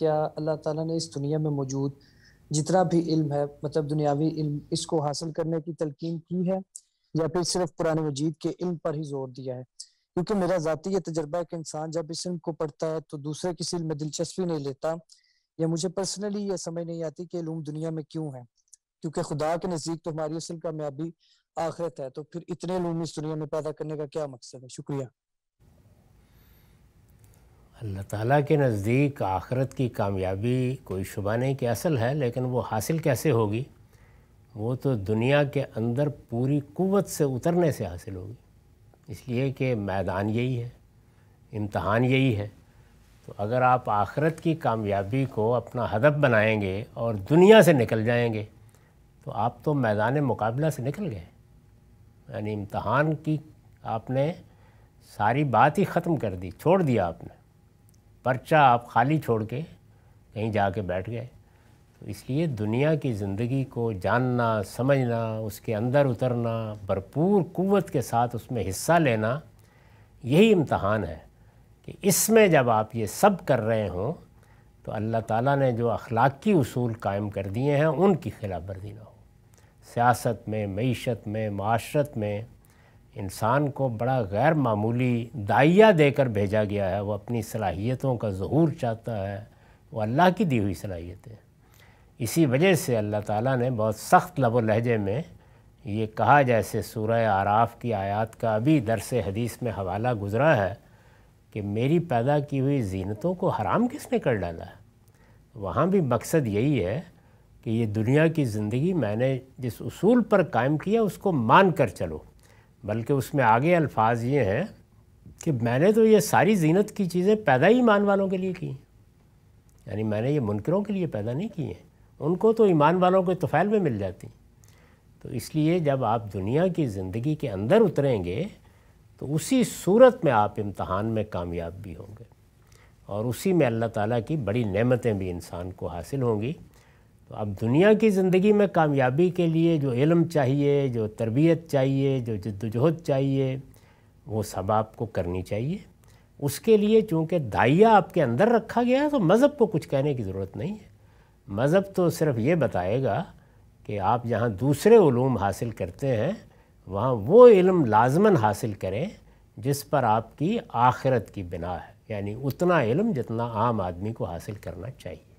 क्या अल्लाह ताला ने इस दुनिया में मौजूद जितना भी इल्म है मतलब दुनियावी इल्म इसको हासिल करने की तलकीन की है या फिर सिर्फ पुरानी मजीद के इल्म पर ही जोर दिया है क्योंकि मेरा ज़ाती यह तजर्बा है कि इंसान जब इस इल्म को पढ़ता है तो दूसरे किसी इल्म में दिलचस्पी नहीं लेता या मुझे पर्सनली यह समझ नहीं आती कि इलूम दुनिया में क्यों है क्योंकि खुदा के नज़दीक तो हमारी असल कामयाबी आखिरत है तो फिर इतने लूम इस दुनिया में पैदा करने का क्या मकसद है शुक्रिया अल्लाह ताला के नज़दीक आखरत की कामयाबी कोई शुबा नहीं कि असल है लेकिन वो हासिल कैसे होगी वो तो दुनिया के अंदर पूरी कुवत से उतरने से हासिल होगी इसलिए कि मैदान यही है इम्तहान यही है तो अगर आप आखरत की कामयाबी को अपना हदफ बनाएंगे और दुनिया से निकल जाएंगे तो आप तो मैदान मुकाबला से निकल गए यानी इम्तहान की आपने सारी बात ही ख़त्म कर दी छोड़ दिया आपने पर्चा आप खाली छोड़ के कहीं जा के बैठ गए तो इसलिए दुनिया की ज़िंदगी को जानना समझना उसके अंदर उतरना भरपूर क़वत के साथ उसमें हिस्सा लेना यही इम्तहान है कि इसमें जब आप ये सब कर रहे हों तो अल्लाह ताला ने जो अखलाकी उसूल कायम कर दिए हैं उनकी खिलाफ वर्जी ना हो सियासत में मीशत में माशरत में इंसान को बड़ा गैर मामूली दाइया देकर भेजा गया है वो अपनी सलाहियतों का जहूर चाहता है वो अल्लाह की दी हुई सलाहियत है इसी वजह से अल्लाह ताला ने बहुत सख्त लब लहजे में ये कहा जैसे सूरह आराफ़ की आयत का अभी दरस हदीस में हवाला गुज़रा है कि मेरी पैदा की हुई जीनतों को हराम किसने कर डाला है वहाँ भी मकसद यही है कि ये दुनिया की ज़िंदगी मैंने जिस उसूल पर कायम किया उसको मान कर चलो बल्कि उसमें आगे अल्फाज ये हैं कि मैंने तो ये सारी जीनत की चीज़ें पैदा ही ईमान वालों के लिए की यानी मैंने ये मुनकरों के लिए पैदा नहीं किए हैं उनको तो ईमान वालों के तफ़ैल में मिल जाती तो इसलिए जब आप दुनिया की ज़िंदगी के अंदर उतरेंगे तो उसी सूरत में आप इम्तहान में कामयाब भी होंगे और उसी में अल्लाह ताला की बड़ी नेमतें भी इंसान को हासिल होंगी तो अब दुनिया की ज़िंदगी में कामयाबी के लिए जो इलम चाहिए जो तरबियत चाहिए जो जद्दोजहद चाहिए वो सब आपको करनी चाहिए उसके लिए चूँकि दाइया आपके अंदर रखा गया है तो मज़हब को कुछ कहने की ज़रूरत नहीं है मज़हब तो सिर्फ ये बताएगा कि आप जहाँ दूसरे ूम हासिल करते हैं वहाँ वो इलम लाजमन हासिल करें जिस पर आपकी आखिरत की बिना है यानी उतना इलम जितना आम आदमी को हासिल करना चाहिए